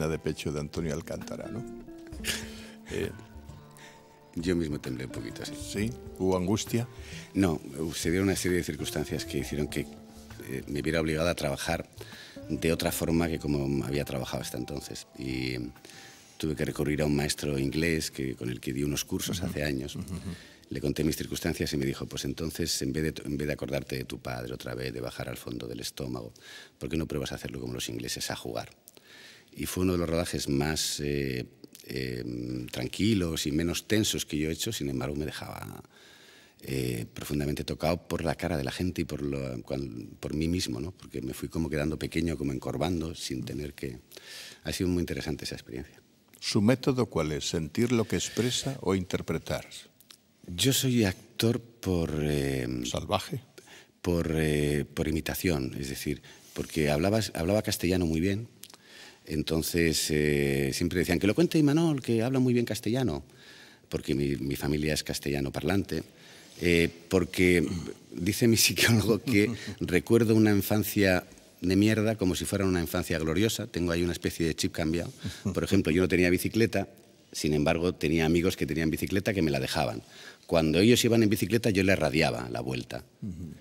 de pecho de Antonio Alcántara, ¿no? Eh, yo mismo temblé un poquito así. ¿Sí? ¿Hubo angustia? No, se dieron una serie de circunstancias que hicieron que eh, me viera obligado a trabajar de otra forma que como había trabajado hasta entonces. Y em, tuve que recurrir a un maestro inglés que, con el que di unos cursos hace años. Le conté mis circunstancias y me dijo, pues entonces, en vez, de, en vez de acordarte de tu padre otra vez, de bajar al fondo del estómago, ¿por qué no pruebas a hacerlo como los ingleses, a jugar? y fue uno de los rodajes más eh, eh, tranquilos y menos tensos que yo he hecho, sin embargo me dejaba eh, profundamente tocado por la cara de la gente y por, por mí mismo, ¿no? porque me fui como quedando pequeño, como encorvando, sin tener que... Ha sido muy interesante esa experiencia. ¿Su método cuál es? ¿Sentir lo que expresa o interpretar? Yo soy actor por... ¿Salvaje? Por, por imitación, es decir, porque hablabas, hablaba castellano muy bien, entonces eh, siempre decían que lo cuente Imanol, que habla muy bien castellano, porque mi, familia es castellano parlante. Eh, porque dice mi psicólogo que recuerdo una infancia de mierda como si fuera una infancia gloriosa. Tengo ahí una especie de chip cambiado. Por ejemplo, yo no tenía bicicleta sin embargo, tenía amigos que tenían bicicleta que me la dejaban. Cuando ellos iban en bicicleta, yo les radiaba la vuelta.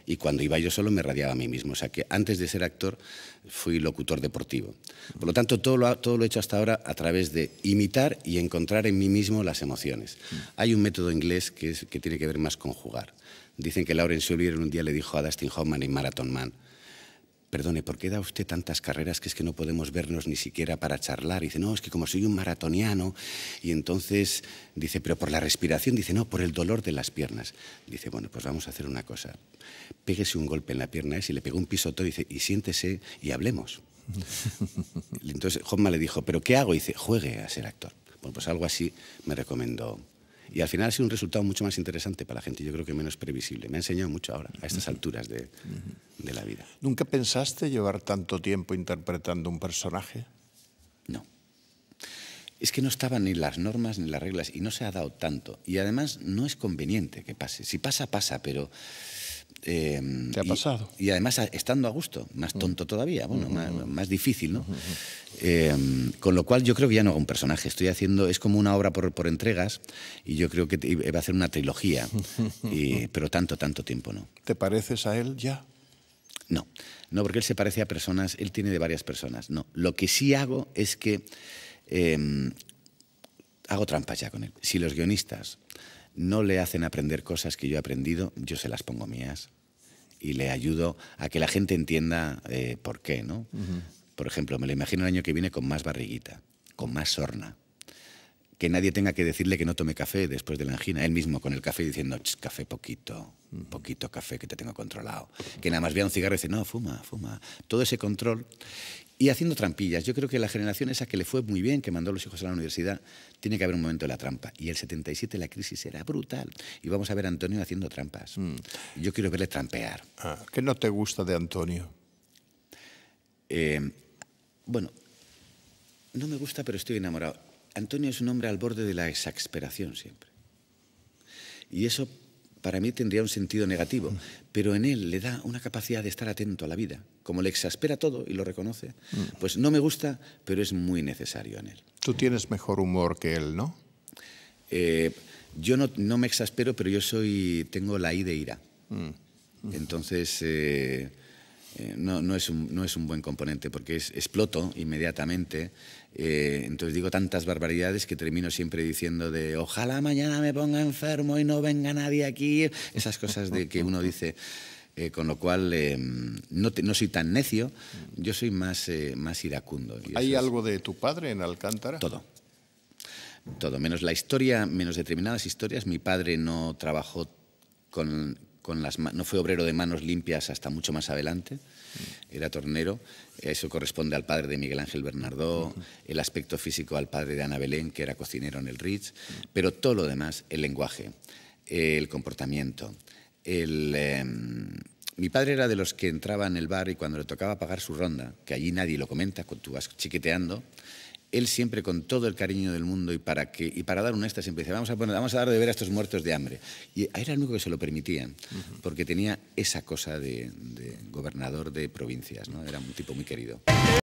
Y cuando iba yo solo, me radiaba a mí mismo. O sea que antes de ser actor, fui locutor deportivo. Por lo tanto, todo lo, he hecho hasta ahora a través de imitar y encontrar en mí mismo las emociones. Mm. Hay un método inglés que, tiene que ver más con jugar. Dicen que Lauren Olivier un día le dijo a Dustin Hoffman en Marathon Man, perdone, ¿por qué da usted tantas carreras que es que no podemos vernos ni siquiera para charlar? Y dice, no, es que como soy un maratoniano, y entonces dice, pero por la respiración, dice, no, por el dolor de las piernas. Dice, bueno, pues vamos a hacer una cosa, peguese un golpe en la pierna, y ¿eh? le pegó un pisoto, dice, y siéntese y hablemos. entonces Homma le dijo, ¿pero qué hago? Y dice, juegue a ser actor. Bueno, pues algo así me recomendó y al final ha sido un resultado mucho más interesante para la gente, yo creo que menos previsible. Me ha enseñado mucho ahora, a estas alturas de, la vida. ¿Nunca pensaste llevar tanto tiempo interpretando un personaje? No. Es que no estaban ni las normas ni las reglas y no se ha dado tanto. Y además no es conveniente que pase. Si pasa, pasa, pero Em, ha y, pasado? Y además estando a gusto, más tonto todavía, bueno, más, difícil, ¿no? Em, con lo cual yo creo que ya no hago un personaje, estoy haciendo, es como una obra por, entregas y yo creo que va a hacer una trilogía, pero tanto, tanto tiempo no. ¿Te pareces a él ya? No, no, porque él se parece a personas, él tiene de varias personas, no. Lo que sí hago es que em, hago trampas ya con él. Si los guionistas no le hacen aprender cosas que yo he aprendido, yo se las pongo mías y le ayudo a que la gente entienda eh, por qué, ¿no? Por ejemplo, me lo imagino el año que viene con más barriguita, con más sorna. Que nadie tenga que decirle que no tome café después de la angina. Él mismo con el café diciendo, café poquito, un poquito café que te tengo controlado. Que nada más vea un cigarro y dice, no, fuma, fuma. Todo ese control y haciendo trampillas. Yo creo que la generación esa que le fue muy bien, que mandó los hijos a la universidad, tiene que haber un momento de la trampa. Y el 77 la crisis era brutal. Y vamos a ver a Antonio haciendo trampas. Mm. Yo quiero verle trampear. Ah, ¿Qué no te gusta de Antonio? Eh, bueno, no me gusta, pero estoy enamorado. Antonio es un hombre al borde de la exasperación siempre. Y eso para mí tendría un sentido negativo, pero en él le da una capacidad de estar atento a la vida. Como le exaspera todo y lo reconoce, mm. pues no me gusta, pero es muy necesario en él. Tú tienes mejor humor que él, ¿no? Eh, yo no, me exaspero, pero yo soy, tengo la I de ira. Mm. Entonces, eh, eh, no, es un, no, es un, buen componente porque es, exploto inmediatamente. Eh, entonces digo tantas barbaridades que termino siempre diciendo de ojalá mañana me ponga enfermo y no venga nadie aquí. Esas cosas de que uno dice. Eh, con lo cual no, no, soy tan necio, yo soy más, más iracundo. ¿Hay algo de tu padre en Alcántara? Todo todo, menos la historia, menos determinadas historias. Mi padre no trabajó con, no fue obrero de manos limpias hasta mucho más adelante, era tornero, eso corresponde al padre de Miguel Ángel Bernardo, el aspecto físico al padre de Ana Belén, que era cocinero en el Ritz, pero todo lo demás, el lenguaje, el comportamiento, em, mi padre era de los que entraba en el bar y cuando le tocaba pagar su ronda, que allí nadie lo comenta, tú vas chiqueteando, él siempre con todo el cariño del mundo y para, que, y para dar una esta siempre decía, vamos a, poner, vamos a dar de ver a estos muertos de hambre. Y era el único que se lo permitían, porque tenía esa cosa de, de gobernador de provincias, ¿no? era un tipo muy querido.